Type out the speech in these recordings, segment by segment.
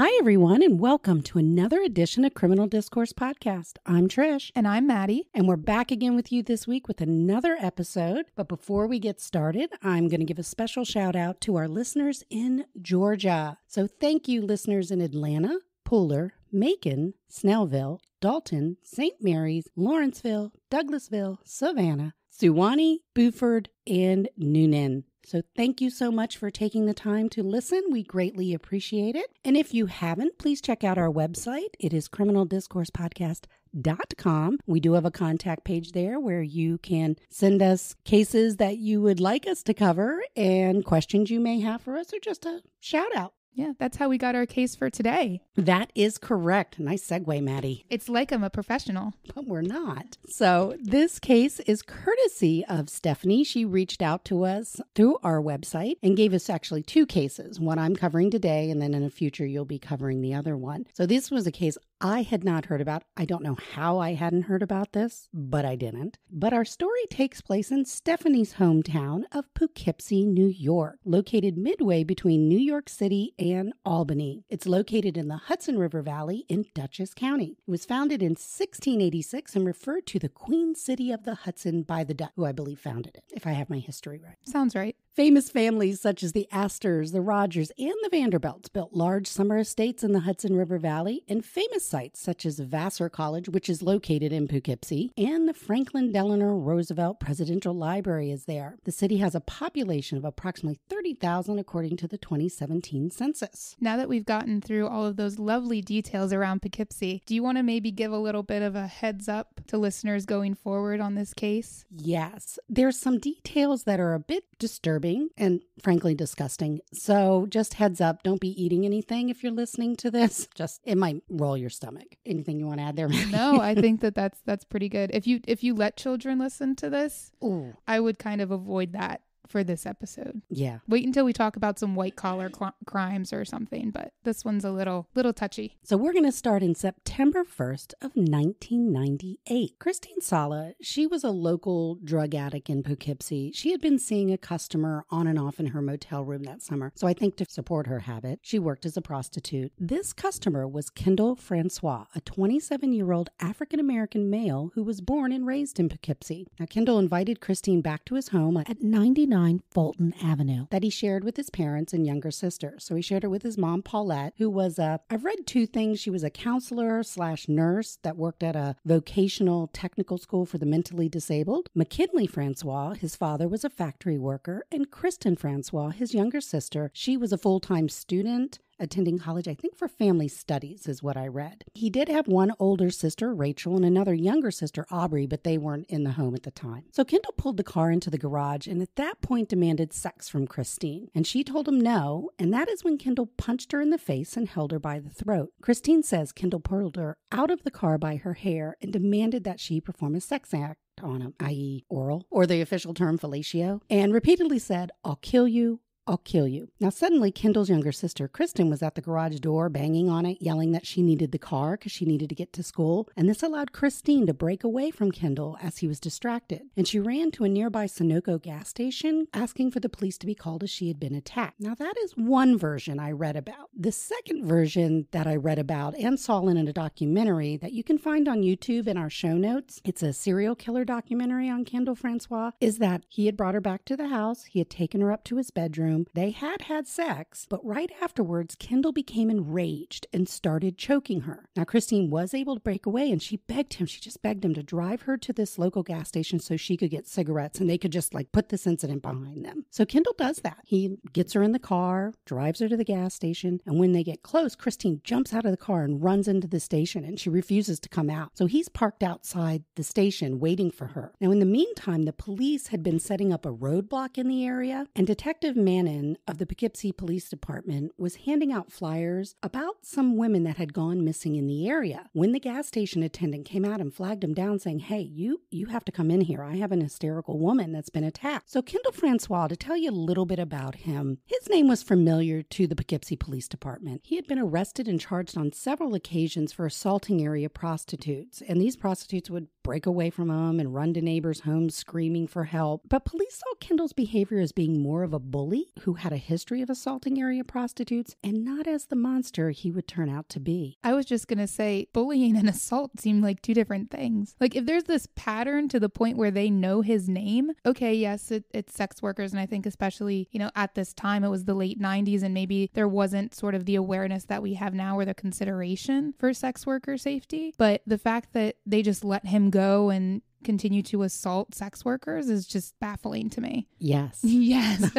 Hi, everyone, and welcome to another edition of Criminal Discourse Podcast. I'm Trish. And I'm Maddie. And we're back again with you this week with another episode. But before we get started, I'm going to give a special shout out to our listeners in Georgia. So thank you, listeners in Atlanta, Pooler, Macon, Snellville, Dalton, St. Mary's, Lawrenceville, Douglasville, Savannah, Suwanee, Buford, and Noonan. So thank you so much for taking the time to listen. We greatly appreciate it. And if you haven't, please check out our website. It is Criminal Discourse Podcast dot com. We do have a contact page there where you can send us cases that you would like us to cover and questions you may have for us or just a shout out. Yeah, that's how we got our case for today. That is correct. Nice segue, Maddie. It's like I'm a professional. But we're not. So, this case is courtesy of Stephanie. She reached out to us through our website and gave us actually two cases one I'm covering today, and then in the future, you'll be covering the other one. So, this was a case I had not heard about. I don't know how I hadn't heard about this, but I didn't. But our story takes place in Stephanie's hometown of Poughkeepsie, New York, located midway between New York City and Albany. It's located in the Hudson River Valley in Dutchess County. It was founded in 1686 and referred to the Queen City of the Hudson by the Dutch, who I believe founded it, if I have my history right. Sounds right. Famous families such as the Astors, the Rogers, and the Vanderbilts built large summer estates in the Hudson River Valley, and famous sites such as Vassar College, which is located in Poughkeepsie, and the Franklin Delano Roosevelt Presidential Library is there. The city has a population of approximately 30,000 according to the 2017 census. Now that we've gotten through all of those lovely details around Poughkeepsie, do you want to maybe give a little bit of a heads up to listeners going forward on this case? Yes, there's some details that are a bit disturbing and frankly disgusting. So just heads up, don't be eating anything if you're listening to this. Just it might roll your stomach. Anything you want to add there? no, I think that that's that's pretty good. If you if you let children listen to this, Ooh. I would kind of avoid that for this episode. Yeah. Wait until we talk about some white collar cl- crimes or something, but this one's a little little touchy. So we're going to start in September 1st of 1998. Christine Sala, she was a local drug addict in Poughkeepsie. She had been seeing a customer on and off in her motel room that summer. So I think to support her habit, she worked as a prostitute. This customer was Kendall Francois, a 27-year-old African American male who was born and raised in Poughkeepsie. Now Kendall invited Christine back to his home at 99 109 Fulton Avenue that he shared with his parents and younger sister. So he shared it with his mom, Paulette, who was a, I've read two things. She was a counselor slash nurse that worked at a vocational technical school for the mentally disabled. McKinley Francois, his father, was a factory worker. And Kristen Francois, his younger sister, she was a full time student attending college, I think for family studies, is what I read. He did have one older sister, Rachel, and another younger sister, Aubrey, but they weren't in the home at the time. So Kendall pulled the car into the garage and at that point demanded sex from Christine. And she told him no, and that is when Kendall punched her in the face and held her by the throat. Christine says Kendall pulled her out of the car by her hair and demanded that she perform a sex act on him, i.e., oral, or the official term fellatio, and repeatedly said, I'll kill you, I'll kill you. Now, suddenly, Kendall's younger sister, Kristen, was at the garage door banging on it, yelling that she needed the car because she needed to get to school. And this allowed Christine to break away from Kendall as he was distracted. And she ran to a nearby Sunoco gas station asking for the police to be called as she had been attacked. Now, that is one version I read about. The second version that I read about and saw in a documentary that you can find on YouTube in our show notes, it's a serial killer documentary on Kendall Francois, is that he had brought her back to the house, he had taken her up to his bedroom room, they had had sex, but right afterwards, Kendall became enraged and started choking her. Now, Christine was able to break away and she begged him, she just begged him to drive her to this local gas station so she could get cigarettes and they could just like put this incident behind them. So Kendall does that. He gets her in the car, drives her to the gas station, and when they get close, Christine jumps out of the car and runs into the station and she refuses to come out. So he's parked outside the station waiting for her. Now, in the meantime, the police had been setting up a roadblock in the area and Detective Manning of the Poughkeepsie Police Department was handing out flyers about some women that had gone missing in the area. When the gas station attendant came out and flagged him down, saying, Hey, you, you have to come in here. I have an hysterical woman that's been attacked. So, Kendall Francois, to tell you a little bit about him, his name was familiar to the Poughkeepsie Police Department. He had been arrested and charged on several occasions for assaulting area prostitutes, and these prostitutes would break away from him and run to neighbors' homes screaming for help. But police saw Kendall's behavior as being more of a bully who had a history of assaulting area prostitutes and not as the monster he would turn out to be. I was just going to say, bullying and assault seem like two different things. Like, if there's this pattern to the point where they know his name, okay, yes, it, it's sex workers. And I think, especially, you know, at this time, it was the late 90s, and maybe there wasn't sort of the awareness that we have now or the consideration for sex worker safety. But the fact that they just let him go and continue to assault sex workers is just baffling to me. Yes. Yes.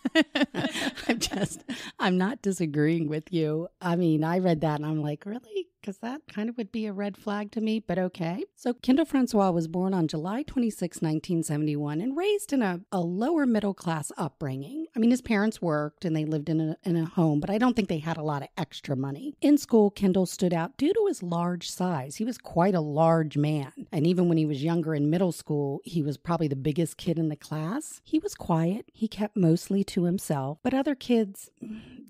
I'm just, I'm not disagreeing with you. I mean, I read that and I'm like, really? because that kind of would be a red flag to me, but okay. So, Kendall Francois was born on July 26, 1971, and raised in a, a lower middle class upbringing. I mean, his parents worked and they lived in a, in a home, but I don't think they had a lot of extra money. In school, Kendall stood out due to his large size. He was quite a large man. And even when he was younger in middle school, he was probably the biggest kid in the class. He was quiet, he kept mostly to himself, but other kids,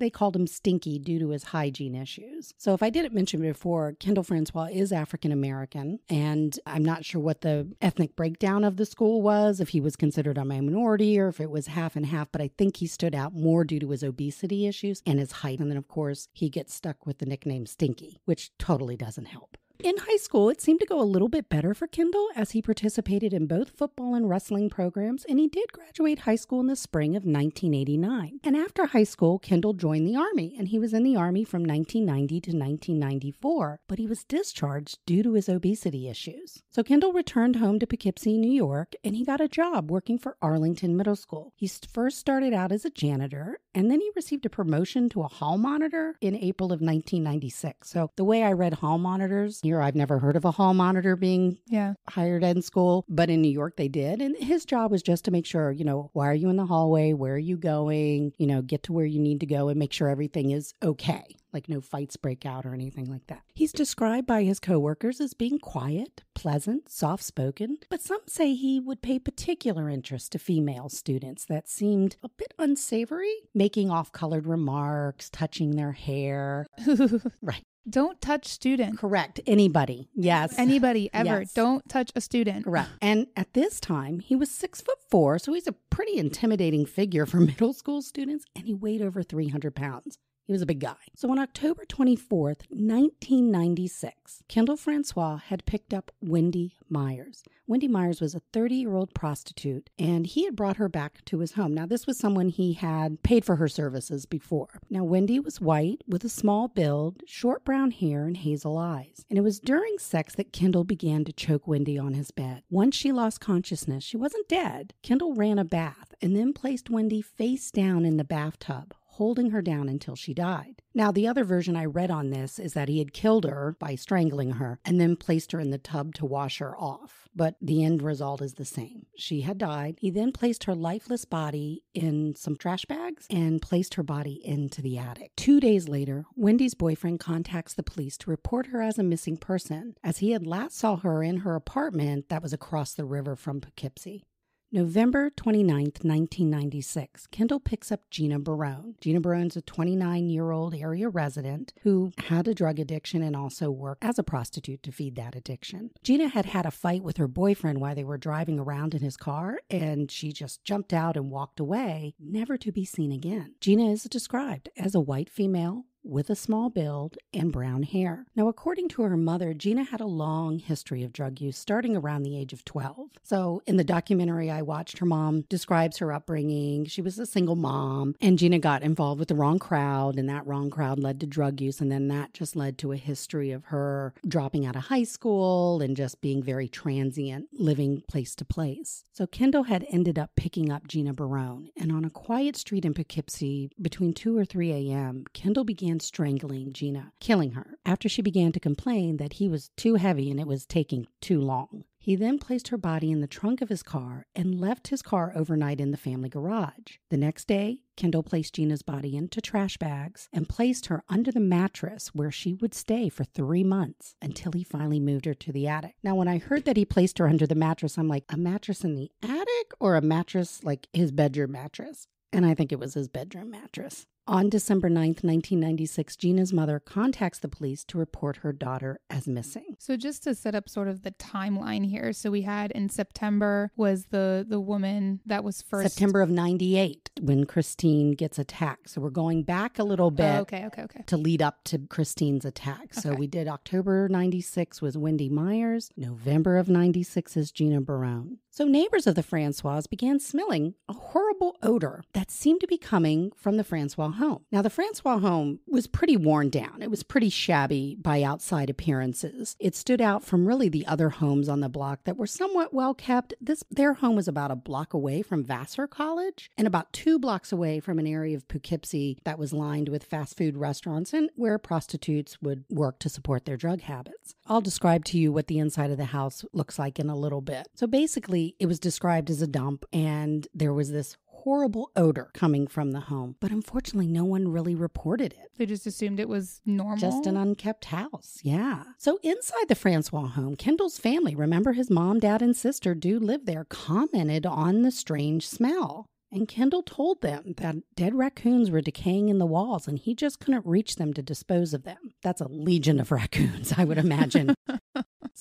they called him Stinky due to his hygiene issues. So, if I didn't mention before, Kendall Francois is African American, and I'm not sure what the ethnic breakdown of the school was, if he was considered a minority or if it was half and half, but I think he stood out more due to his obesity issues and his height. And then, of course, he gets stuck with the nickname Stinky, which totally doesn't help. In high school, it seemed to go a little bit better for Kendall as he participated in both football and wrestling programs, and he did graduate high school in the spring of 1989. And after high school, Kendall joined the Army, and he was in the Army from 1990 to 1994, but he was discharged due to his obesity issues. So Kendall returned home to Poughkeepsie, New York, and he got a job working for Arlington Middle School. He first started out as a janitor, and then he received a promotion to a hall monitor in April of 1996. So the way I read hall monitors, here, I've never heard of a hall monitor being yeah. hired in school, but in New York they did. And his job was just to make sure, you know, why are you in the hallway? Where are you going? You know, get to where you need to go and make sure everything is okay like no fights break out or anything like that. He's described by his coworkers as being quiet, pleasant, soft spoken, but some say he would pay particular interest to female students that seemed a bit unsavory, making off colored remarks, touching their hair. right. Don't touch student. Correct. Anybody. Yes. Anybody ever. Yes. Don't touch a student. Correct. And at this time, he was six foot four, so he's a pretty intimidating figure for middle school students, and he weighed over 300 pounds. He was a big guy. So on October 24th, 1996, Kendall Francois had picked up Wendy Myers. Wendy Myers was a 30 year old prostitute, and he had brought her back to his home. Now, this was someone he had paid for her services before. Now, Wendy was white with a small build, short brown hair, and hazel eyes. And it was during sex that Kendall began to choke Wendy on his bed. Once she lost consciousness, she wasn't dead. Kendall ran a bath and then placed Wendy face down in the bathtub, holding her down until she died. Now, the other version I read on this is that he had killed her by strangling her and then placed her in the tub to wash her off. But the end result is the same. She had died. He then placed her lifeless body in some trash bags and placed her body into the attic. Two days later, Wendy's boyfriend contacts the police to report her as a missing person, as he had last saw her in her apartment that was across the river from Poughkeepsie. November 29, 1996, Kendall picks up Gina Barone. Gina Barone's a 29 year old area resident who had a drug addiction and also worked as a prostitute to feed that addiction. Gina had had a fight with her boyfriend while they were driving around in his car, and she just jumped out and walked away, never to be seen again. Gina is described as a white female with a small build and brown hair. Now, according to her mother, Gina had a long history of drug use starting around the age of 12. So, in the documentary I watched, her mom describes her upbringing. She was a single mom, and Gina got involved with the wrong crowd, and that wrong crowd led to drug use. And then that just led to a history of her dropping out of high school and just being very transient, living place to place. So, Kendall had ended up picking up Gina Barone, and on a quiet street in Poughkeepsie between 2 or 3 a.m., Kendall began and strangling Gina, killing her, after she began to complain that he was too heavy and it was taking too long. He then placed her body in the trunk of his car and left his car overnight in the family garage. The next day, Kendall placed Gina's body into trash bags and placed her under the mattress where she would stay for three months until he finally moved her to the attic. Now, when I heard that he placed her under the mattress, I'm like, a mattress in the attic or a mattress like his bedroom mattress? And I think it was his bedroom mattress. On December 9th, 1996, Gina's mother contacts the police to report her daughter as missing. So just to set up sort of the timeline here, so we had in September was the the woman that was first September of 98 when Christine gets attacked. So we're going back a little bit. Oh, okay, okay, okay. To lead up to Christine's attack. So okay. we did October 96 was Wendy Myers, November of 96 is Gina Barone. So neighbors of the Francois began smelling a horrible odor that seemed to be coming from the Francois home. Now, the Francois home was pretty worn down. It was pretty shabby by outside appearances. It stood out from really the other homes on the block that were somewhat well kept. This their home was about a block away from Vassar College and about two blocks away from an area of Poughkeepsie that was lined with fast food restaurants and where prostitutes would work to support their drug habits. I'll describe to you what the inside of the house looks like in a little bit. So basically, it was described as a dump and there was this horrible odor coming from the home. But unfortunately, no one really reported it. They just assumed it was normal. Just an unkept house. Yeah. So inside the Francois home, Kendall's family, remember his mom, dad, and sister do live there, commented on the strange smell. And Kendall told them that dead raccoons were decaying in the walls and he just couldn't reach them to dispose of them. That's a legion of raccoons, I would imagine.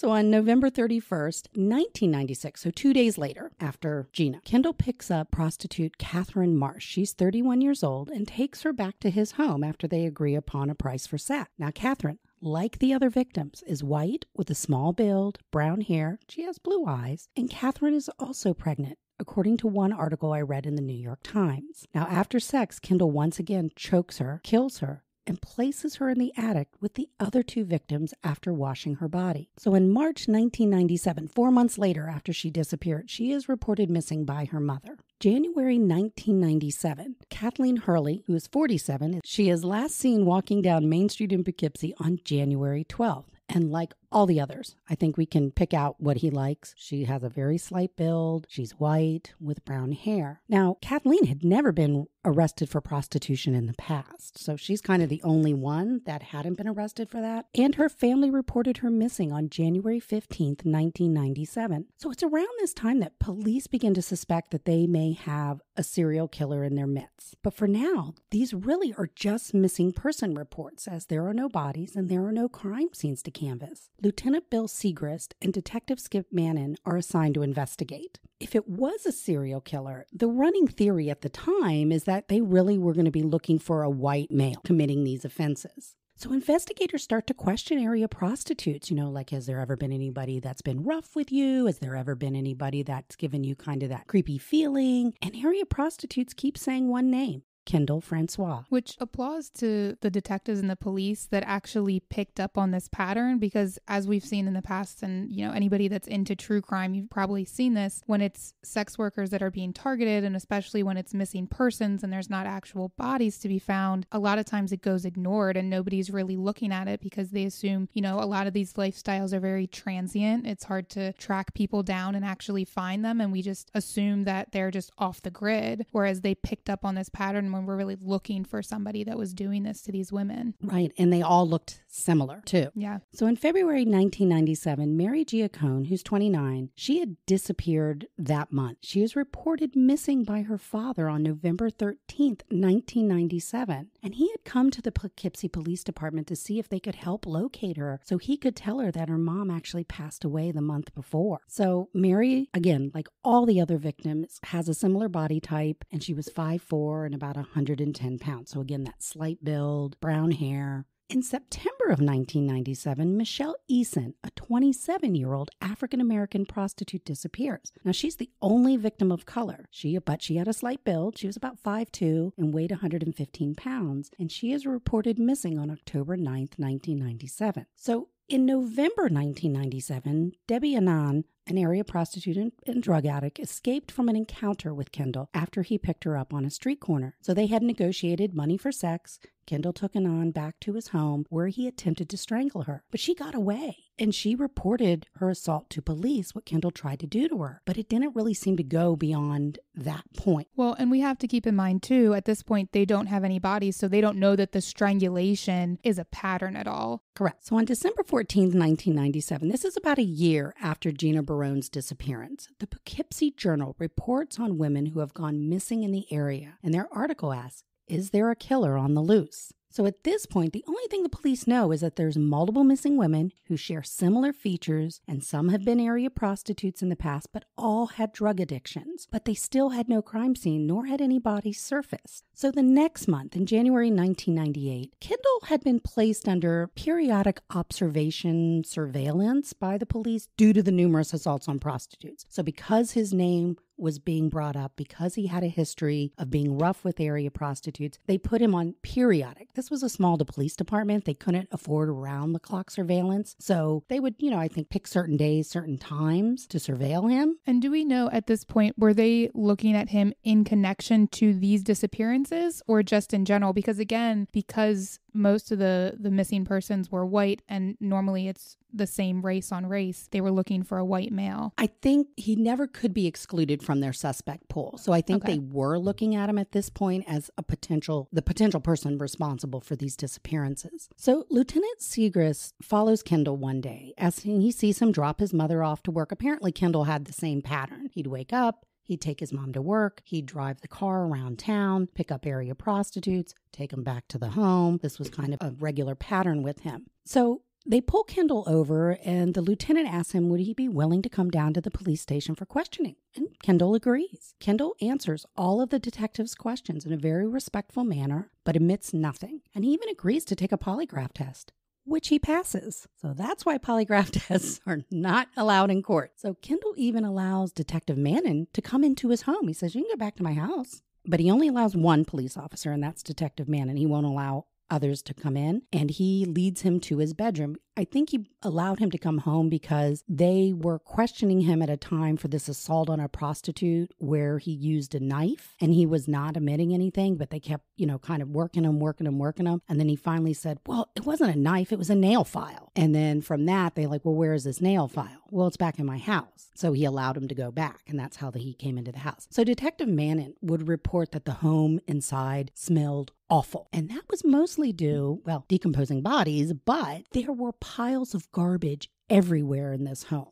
So on November 31st, 1996, so two days later after Gina, Kendall picks up prostitute Catherine Marsh. She's 31 years old and takes her back to his home after they agree upon a price for sex. Now, Catherine, like the other victims, is white with a small build, brown hair. She has blue eyes. And Catherine is also pregnant according to one article I read in the New York Times. Now, after sex, Kendall once again chokes her, kills her, and places her in the attic with the other two victims after washing her body. So in March 1997, four months later after she disappeared, she is reported missing by her mother. January 1997, Kathleen Hurley, who is 47, she is last seen walking down Main Street in Poughkeepsie on January 12th. And like all the others. I think we can pick out what he likes. She has a very slight build. She's white with brown hair. Now, Kathleen had never been arrested for prostitution in the past, so she's kind of the only one that hadn't been arrested for that. And her family reported her missing on January 15th, 1997. So it's around this time that police begin to suspect that they may have a serial killer in their midst. But for now, these really are just missing person reports, as there are no bodies and there are no crime scenes to canvas. Lieutenant Bill Segrist and Detective Skip Mannon are assigned to investigate. If it was a serial killer, the running theory at the time is that they really were going to be looking for a white male committing these offenses. So investigators start to question area prostitutes, you know, like, has there ever been anybody that's been rough with you? Has there ever been anybody that's given you kind of that creepy feeling? And area prostitutes keep saying one name Kendall Francois. Which applause to the detectives and the police that actually picked up on this pattern because as we've seen in the past and you know anybody that's into true crime you've probably seen this when it's sex workers that are being targeted and especially when it's missing persons and there's not actual bodies to be found a lot of times it goes ignored and nobody's really looking at it because they assume you know a lot of these lifestyles are very transient it's hard to track people down and actually find them and we just assume that they're just off the grid whereas they picked up on this pattern when we're really looking for somebody that was doing this to these women. Right. And they all looked similar too. Yeah. So in February 1997, Mary Giacone, who's 29, she had disappeared that month. She was reported missing by her father on November 13th, 1997. And he had come to the Poughkeepsie Police Department to see if they could help locate her so he could tell her that her mom actually passed away the month before. So Mary, again, like all the other victims, has a similar body type and she was 5'4 and about 110 pounds. So, again, that slight build, brown hair. In September of 1997, Michelle Eason, a 27 year old African American prostitute, disappears. Now, she's the only victim of color. She, but she had a slight build. She was about 5'2 and weighed 115 pounds, and she is reported missing on October 9, 1997. So, in November 1997, Debbie Annan, an area prostitute and, and, drug addict, escaped from an encounter with Kendall after he picked her up on a street corner. So they had negotiated money for sex. Kendall took Anon back to his home where he attempted to strangle her, but she got away and she reported her assault to police, what Kendall tried to do to her. But it didn't really seem to go beyond that point. Well, and we have to keep in mind too, at this point, they don't have any bodies, so they don't know that the strangulation is a pattern at all. Correct. So on December 14th, 1997, this is about a year after Gina Barrone's disappearance, the Poughkeepsie Journal reports on women who have gone missing in the area, and their article asks Is there a killer on the loose? So at this point, the only thing the police know is that there's multiple missing women who share similar features, and some have been area prostitutes in the past, but all had drug addictions. But they still had no crime scene, nor had any bodies surfaced. So the next month, in January 1998, Kendall had been placed under periodic observation surveillance by the police due to the numerous assaults on prostitutes. So because his name was being brought up because he had a history of being rough with area prostitutes. They put him on periodic. This was a small police department. They couldn't afford round the clock surveillance. So they would, you know, I think pick certain days, certain times to surveil him. And do we know at this point, were they looking at him in connection to these disappearances or just in general? Because again, because most of the the missing persons were white and normally it's the same race on race they were looking for a white male i think he never could be excluded from their suspect pool so i think okay. they were looking at him at this point as a potential the potential person responsible for these disappearances so lieutenant seagrass follows kendall one day as he sees him drop his mother off to work apparently kendall had the same pattern he'd wake up He'd take his mom to work, he'd drive the car around town, pick up area prostitutes, take them back to the home. This was kind of a regular pattern with him. So they pull Kendall over, and the lieutenant asks him, Would he be willing to come down to the police station for questioning? And Kendall agrees. Kendall answers all of the detective's questions in a very respectful manner, but admits nothing, and he even agrees to take a polygraph test which he passes. So that's why polygraph tests are not allowed in court. So Kendall even allows Detective Mannon to come into his home. He says, You can go back to my house. But he only allows one police officer, and that's Detective Mannon. He won't allow others to come in, and he leads him to his bedroom. I think he allowed him to come home because they were questioning him at a time for this assault on a prostitute where he used a knife and he was not admitting anything, but they kept, you know, kind of working him, working him, working him. And then he finally said, Well, it wasn't a knife, it was a nail file. And then from that, they like, Well, where is this nail file? Well, it's back in my house. So he allowed him to go back. And that's how the, he came into the house. So Detective Manning would report that the home inside smelled awful. And that was mostly due, well, decomposing bodies, but there were piles of garbage everywhere in this home.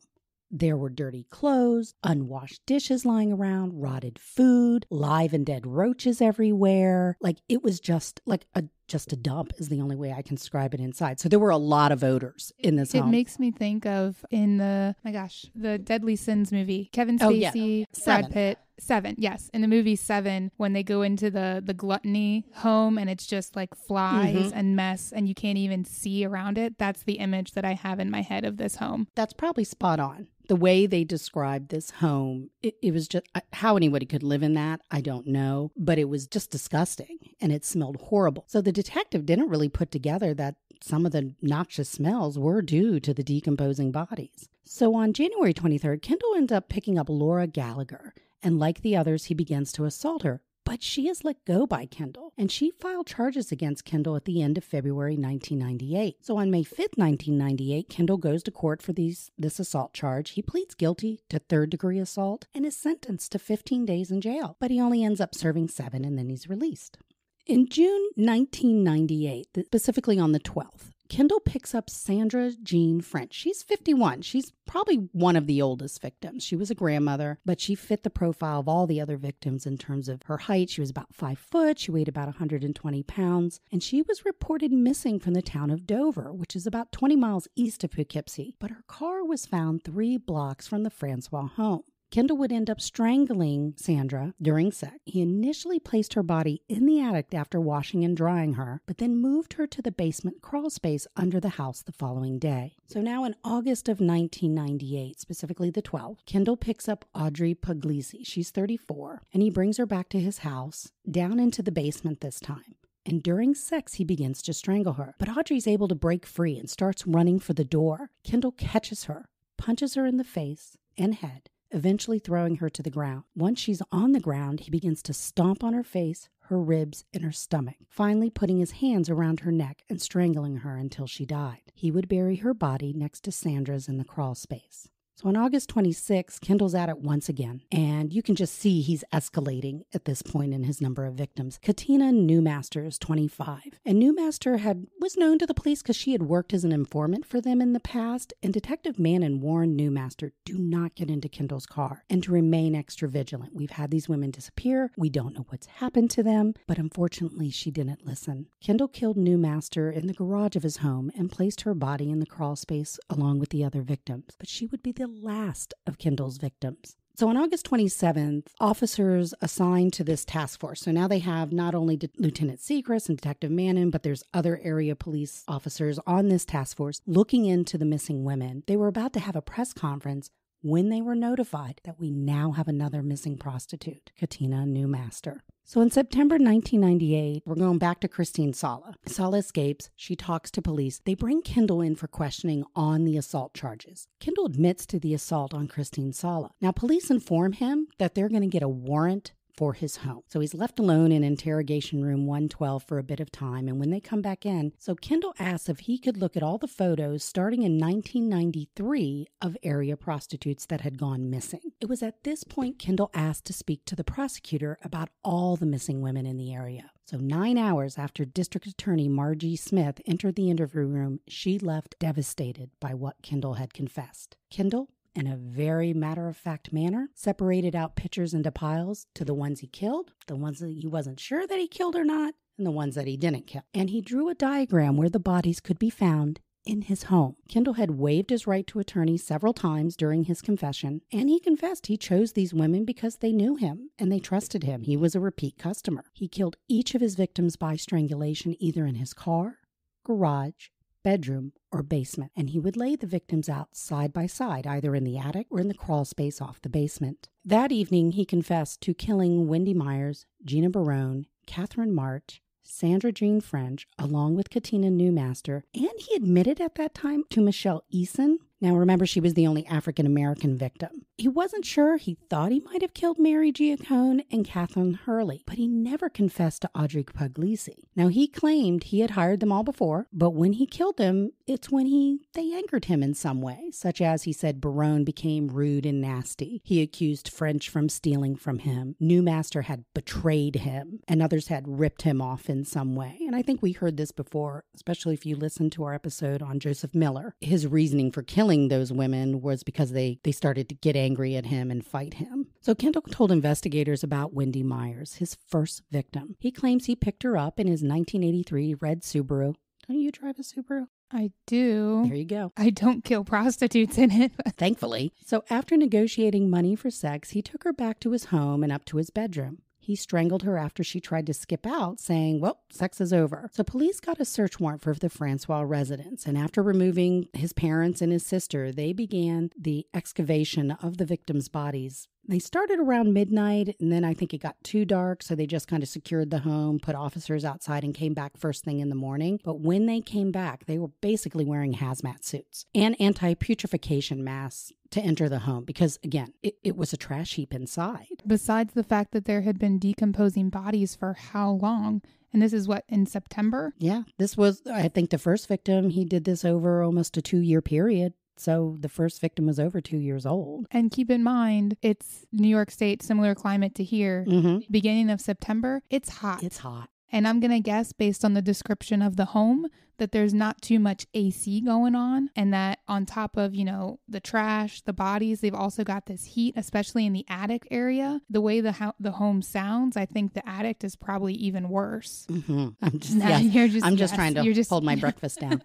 There were dirty clothes, unwashed dishes lying around, rotted food, live and dead roaches everywhere. Like it was just like a just a dump is the only way I can describe it inside. So there were a lot of odors in this it home. makes me think of in the my gosh, the Deadly Sins movie. Kevin Spacey, oh, yeah. Brad Pitt, Seven, yes. In the movie Seven, when they go into the the gluttony home and it's just like flies mm-hmm. and mess and you can't even see around it, that's the image that I have in my head of this home. That's probably spot on. The way they described this home, it, it was just how anybody could live in that, I don't know, but it was just disgusting and it smelled horrible. So the detective didn't really put together that some of the noxious smells were due to the decomposing bodies. So on January 23rd, Kendall ends up picking up Laura Gallagher and like the others, he begins to assault her. But she is let go by Kendall, and she filed charges against Kendall at the end of February 1998. So on May 5th, 1998, Kendall goes to court for these, this assault charge. He pleads guilty to third degree assault and is sentenced to 15 days in jail, but he only ends up serving seven and then he's released. In June 1998, specifically on the 12th, Kendall picks up Sandra Jean French. She's 51. She's probably one of the oldest victims. She was a grandmother, but she fit the profile of all the other victims in terms of her height. She was about five foot. She weighed about 120 pounds, and she was reported missing from the town of Dover, which is about 20 miles east of Poughkeepsie. But her car was found three blocks from the Francois home. Kendall would end up strangling Sandra during sex. He initially placed her body in the attic after washing and drying her, but then moved her to the basement crawl space under the house the following day. So now in August of 1998, specifically the 12th, Kendall picks up Audrey Puglisi. She's 34, and he brings her back to his house, down into the basement this time and during sex, he begins to strangle her. But Audrey's able to break free and starts running for the door. Kendall catches her, punches her in the face and head, eventually throwing her to the ground. Once she's on the ground, he begins to stomp on her face, her ribs, and her stomach, finally putting his hands around her neck and strangling her until she died. He would bury her body next to Sandra's in the crawl space. So on August 26, Kendall's at it once again, and you can just see he's escalating at this point in his number of victims. Katina Newmaster is 25, and Newmaster had was known to the police because she had worked as an informant for them in the past. And Detective Mannon warned Newmaster, "Do not get into Kendall's car and to remain extra vigilant. We've had these women disappear. We don't know what's happened to them." But unfortunately, she didn't listen. Kendall killed Newmaster in the garage of his home and placed her body in the crawl space along with the other victims. But she would be the last of Kendall's victims. So on August 27th, officers assigned to this task force. So now they have not only De- Lieutenant Segris and Detective Mannon, but there's other area police officers on this task force looking into the missing women. They were about to have a press conference when they were notified that we now have another missing prostitute, Katina Newmaster. So in September 1998, we're going back to Christine Sala. Sala escapes. She talks to police. They bring Kendall in for questioning on the assault charges. Kendall admits to the assault on Christine Sala. Now, police inform him that they're going to get a warrant for his home. So he's left alone in interrogation room 112 for a bit of time, and when they come back in, so Kendall asks if he could look at all the photos starting in 1993 of area prostitutes that had gone missing. It was at this point Kendall asked to speak to the prosecutor about all the missing women in the area. So, nine hours after District Attorney Margie Smith entered the interview room, she left devastated by what Kendall had confessed. Kendall in a very matter of fact manner, separated out pictures into piles to the ones he killed, the ones that he wasn't sure that he killed or not, and the ones that he didn't kill. And he drew a diagram where the bodies could be found in his home. Kendall had waived his right to attorney several times during his confession, and he confessed he chose these women because they knew him and they trusted him. He was a repeat customer. He killed each of his victims by strangulation either in his car, garage, bedroom, or basement, and he would lay the victims out side by side, either in the attic or in the crawl space off the basement. That evening, he confessed to killing Wendy Myers, Gina Barone, Catherine March, Sandra Jean French, along with Katina Newmaster, and he admitted at that time to Michelle Eason now, remember, she was the only African American victim. He wasn't sure. He thought he might have killed Mary Giacone and Catherine Hurley, but he never confessed to Audrey Puglisi. Now, he claimed he had hired them all before, but when he killed them, it's when he they angered him in some way, such as he said Barone became rude and nasty. He accused French from stealing from him. New master had betrayed him, and others had ripped him off in some way. And I think we heard this before, especially if you listen to our episode on Joseph Miller, his reasoning for killing killing those women was because they, they started to get angry at him and fight him. So Kendall told investigators about Wendy Myers, his first victim. He claims he picked her up in his 1983 red Subaru. Don't you drive a Subaru? I do. There you go. I don't kill prostitutes in it. Thankfully. So after negotiating money for sex, he took her back to his home and up to his bedroom. He strangled her after she tried to skip out, saying, Well, sex is over. So police got a search warrant for the Francois residence. And after removing his parents and his sister, they began the excavation of the victims' bodies they started around midnight and then I think it got too dark. So they just kind of secured the home, put officers outside, and came back first thing in the morning. But when they came back, they were basically wearing hazmat suits and anti putrefaction masks to enter the home because, again, it, it was a trash heap inside. Besides the fact that there had been decomposing bodies for how long? And this is what in September? Yeah. This was, I think, the first victim. He did this over almost a two year period. So the first victim was over two years old. And keep in mind, it's New York State, similar climate to here. Mm-hmm. Beginning of September, it's hot. It's hot. And I'm going to guess, based on the description of the home, that there's not too much AC going on. And that on top of, you know, the trash, the bodies, they've also got this heat, especially in the attic area. The way the, ho- the home sounds, I think the attic is probably even worse. Mm-hmm. I'm just, you're just I'm just trying to you're just, hold my breakfast down.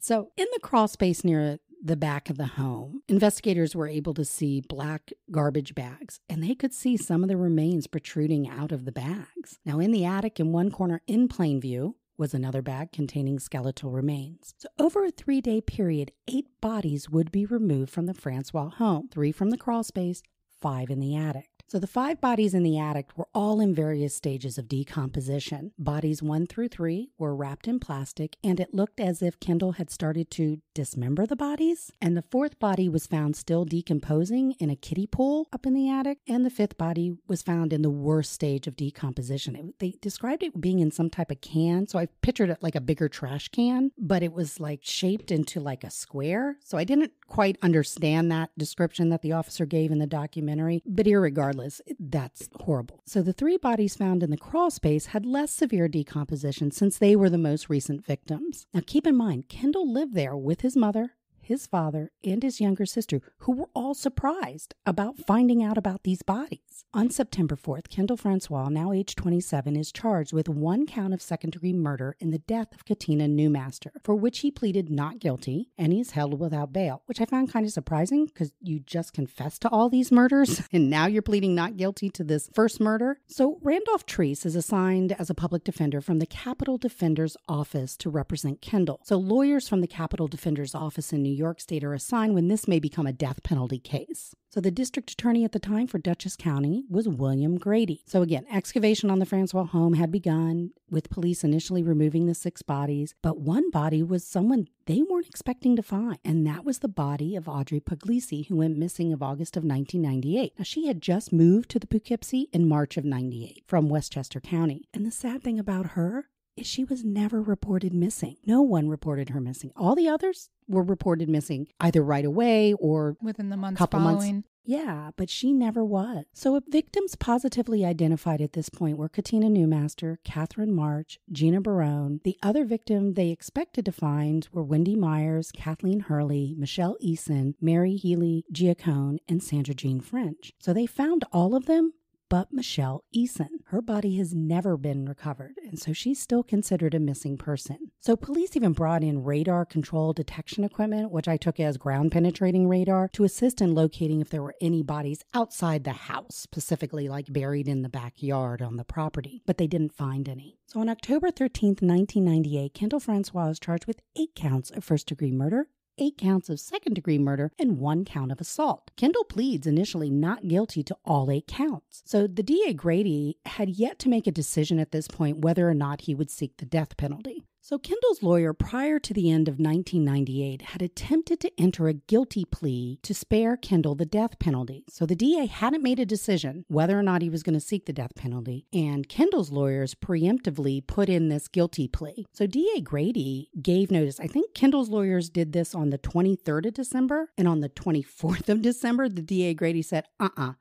so in the crawl space near the back of the home. Investigators were able to see black garbage bags, and they could see some of the remains protruding out of the bags. Now, in the attic, in one corner in plain view, was another bag containing skeletal remains. So, over a three day period, eight bodies would be removed from the Francois home three from the crawl space, five in the attic. So the five bodies in the attic were all in various stages of decomposition. Bodies one through three were wrapped in plastic, and it looked as if Kendall had started to dismember the bodies. And the fourth body was found still decomposing in a kiddie pool up in the attic. And the fifth body was found in the worst stage of decomposition. It, they described it being in some type of can. So I pictured it like a bigger trash can, but it was like shaped into like a square. So I didn't quite understand that description that the officer gave in the documentary, but irregardless, that's horrible. So the three bodies found in the crawl space had less severe decomposition since they were the most recent victims. Now keep in mind, Kendall lived there with his mother his father, and his younger sister, who were all surprised about finding out about these bodies. On September 4th, Kendall Francois, now age 27, is charged with one count of second degree murder in the death of Katina Newmaster, for which he pleaded not guilty and he is held without bail, which I found kind of surprising because you just confessed to all these murders and now you're pleading not guilty to this first murder. So Randolph Treese is assigned as a public defender from the Capital Defender's Office to represent Kendall. So lawyers from the Capital Defender's Office in New York York State are assigned when this may become a death penalty case. So the district attorney at the time for Dutchess County was William Grady. So again, excavation on the Francois home had begun, with police initially removing the six bodies, but one body was someone they weren't expecting to find, and that was the body of Audrey Puglisi, who went missing of August of 1998. Now she had just moved to the Poughkeepsie in March of 98 from Westchester County, and the sad thing about her she was never reported missing. No one reported her missing. All the others were reported missing either right away or within the months couple following. Months. Yeah, but she never was. So if victims positively identified at this point were Katina Newmaster, Catherine March, Gina Barone. The other victim they expected to find were Wendy Myers, Kathleen Hurley, Michelle Eason, Mary Healy Giacone, and Sandra Jean French. So they found all of them, but Michelle Eason. Her body has never been recovered, and so she's still considered a missing person. So police even brought in radar control detection equipment, which I took as ground penetrating radar, to assist in locating if there were any bodies outside the house, specifically like buried in the backyard on the property, but they didn't find any. So on October 13, 1998, Kendall Francois was charged with eight counts of first degree murder eight counts of second degree murder and one count of assault. Kendall pleads initially not guilty to all eight counts. So the DA Grady had yet to make a decision at this point whether or not he would seek the death penalty. So, Kendall's lawyer prior to the end of 1998 had attempted to enter a guilty plea to spare Kendall the death penalty. So, the DA hadn't made a decision whether or not he was going to seek the death penalty, and Kendall's lawyers preemptively put in this guilty plea. So, DA Grady gave notice. I think Kendall's lawyers did this on the 23rd of December, and on the 24th of December, the DA Grady said, uh uh-uh, uh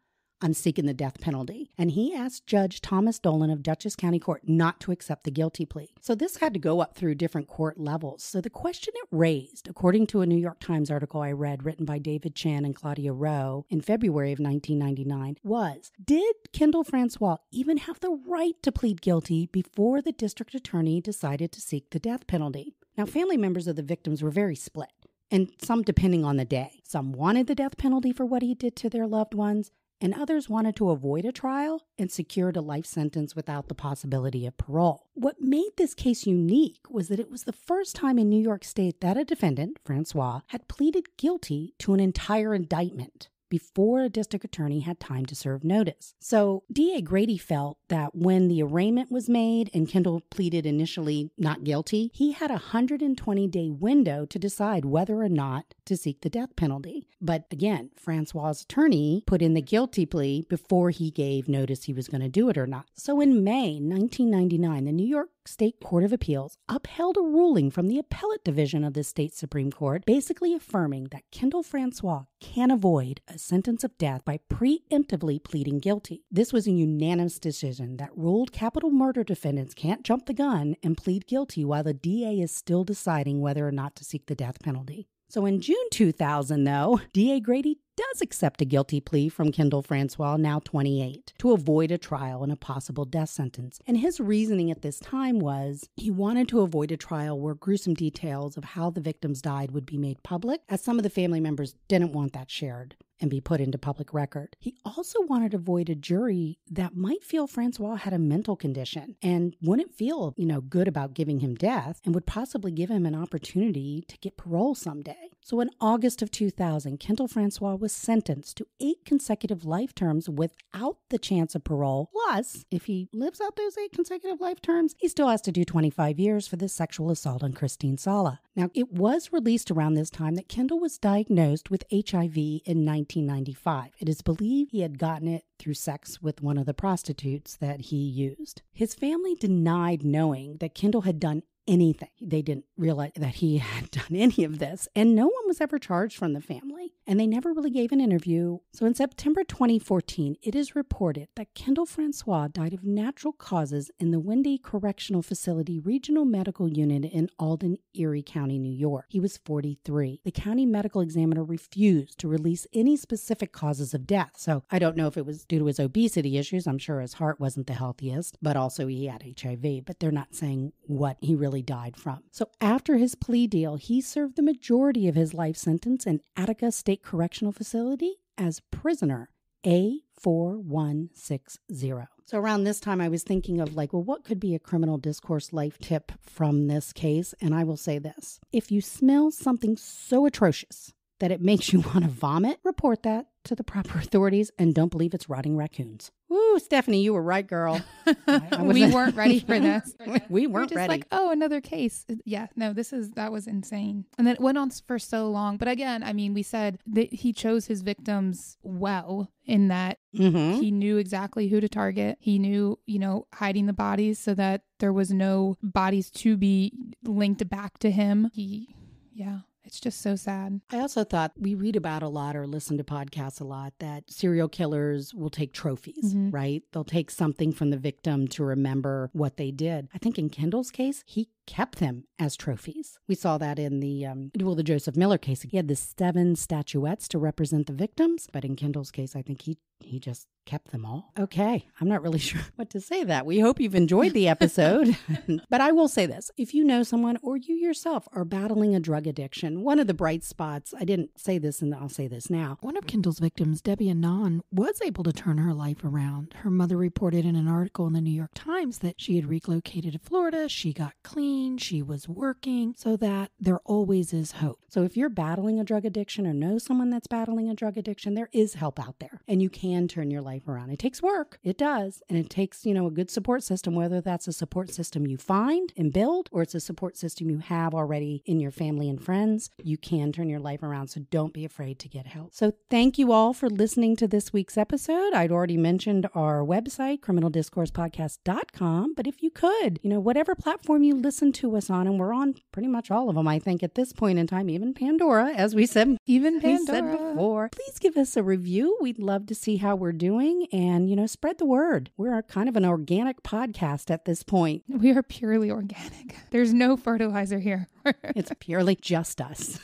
on seeking the death penalty, and he asked Judge Thomas Dolan of Dutchess County Court not to accept the guilty plea. So this had to go up through different court levels. So the question it raised, according to a New York Times article I read written by David Chan and Claudia Rowe in February of 1999, was Did Kendall Francois even have the right to plead guilty before the district attorney decided to seek the death penalty? Now, family members of the victims were very split and some depending on the day. Some wanted the death penalty for what he did to their loved ones, and others wanted to avoid a trial and secured a life sentence without the possibility of parole. What made this case unique was that it was the first time in New York State that a defendant, Francois, had pleaded guilty to an entire indictment before a district attorney had time to serve notice. So DA Grady felt that when the arraignment was made and Kendall pleaded initially not guilty, he had a 120 day window to decide whether or not to seek the death penalty. But again, Francois' attorney put in the guilty plea before he gave notice he was going to do it or not. So in May 1999, the New York State Court of Appeals upheld a ruling from the appellate division of the state Supreme Court, basically affirming that Kendall Francois can avoid a sentence of death by preemptively pleading guilty. This was a unanimous decision that ruled capital murder defendants can't jump the gun and plead guilty while the DA is still deciding whether or not to seek the death penalty. So in June 2000, though, DA Grady does accept a guilty plea from Kendall Francois, now 28, to avoid a trial and a possible death sentence. And his reasoning at this time was he wanted to avoid a trial where gruesome details of how the victims died would be made public, as some of the family members didn't want that shared and be put into public record. He also wanted to avoid a jury that might feel Francois had a mental condition and wouldn't feel, you know, good about giving him death and would possibly give him an opportunity to get parole someday. So in August of 2000, Kendall Francois was sentenced to eight consecutive life terms without the chance of parole. Plus, if he lives out those eight consecutive life terms, he still has to do 25 years for the sexual assault on Christine Sala. Now, it was released around this time that Kendall was diagnosed with HIV in 1995. It is believed he had gotten it through sex with one of the prostitutes that he used. His family denied knowing that Kendall had done anything. They didn't realize that he had done any of this, and no one was ever charged from the family, and they never really gave an interview. So in September 2014, it is reported that Kendall Francois died of natural causes in the Wendy Correctional Facility Regional Medical Unit in Alden, Erie County, New York. He was 43. The county medical examiner refused to release any specific causes of death. So I don't know if it was due to his obesity issues. I'm sure his heart wasn't the healthiest, but also he had HIV, but they're not saying what he really actually died from. So after his plea deal, he served the majority of his life sentence in Attica State Correctional Facility as prisoner a4160. So around this time, I was thinking of like, well, what could be a criminal discourse life tip from this case? And I will say this if you smell something so atrocious that it makes you want to vomit, report that to the proper authorities and don't believe it's rotting raccoons. Ooh, Stephanie, you were right, girl. I, I we weren't ready for this. we weren't ready. Like, oh, another case. Uh, yeah, no, this is that was insane, and then it went on for so long. But again, I mean, we said that he chose his victims well in that mm-hmm. he knew exactly who to target. He knew, you know, hiding the bodies so that there was no bodies to be linked back to him. He, yeah. It's just so sad. I also thought we read about a lot or listen to podcasts a lot that serial killers will take trophies, mm-hmm. right? They'll take something from the victim to remember what they did. I think in Kendall's case, he kept them as trophies. We saw that in the um, well, the Joseph Miller case. He had the seven statuettes to represent the victims, but in Kendall's case, I think he he just kept them all. Okay, I'm not really sure what to say that. We hope you've enjoyed the episode. but I will say this if you know someone or you yourself are battling a drug addiction, one of the bright spots, I didn't say this and I'll say this now. One of Kindle's victims, Debbie Anon, was able to turn her life around. Her mother reported in an article in the New York Times that she had relocated to Florida, she got clean, she was working, so that there always is hope. So if you're battling a drug addiction or know someone that's battling a drug addiction, there is help out there and you can can turn your life around. It takes work, it does. And it takes, you know, a good support system, whether that's a support system you find and build or it's a support system you have already in your family and friends. You can turn your life around. So don't be afraid to get help. So thank you all for listening to this week's episode. I'd already mentioned our website, criminaldiscoursepodcast.com. But if you could, you know, whatever platform you listen to us on, and we're on pretty much all of them, I think, at this point in time, even Pandora, as we said, even Pandora. said before, please give us a review. We'd love to see how we're doing and, you know, spread the word. We're kind of an organic podcast at this point. We are purely organic. There's no fertilizer here. it's purely just us.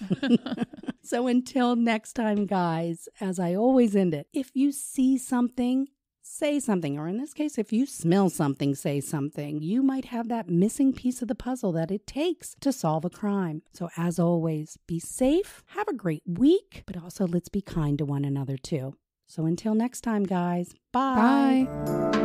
so until next time, guys, as I always end it, if you see something, say something. Or in this case, if you smell something, say something. You might have that missing piece of the puzzle that it takes to solve a crime. So, as always, be safe, have a great week, but also let's be kind to one another too. So until next time, guys, bye. Bye.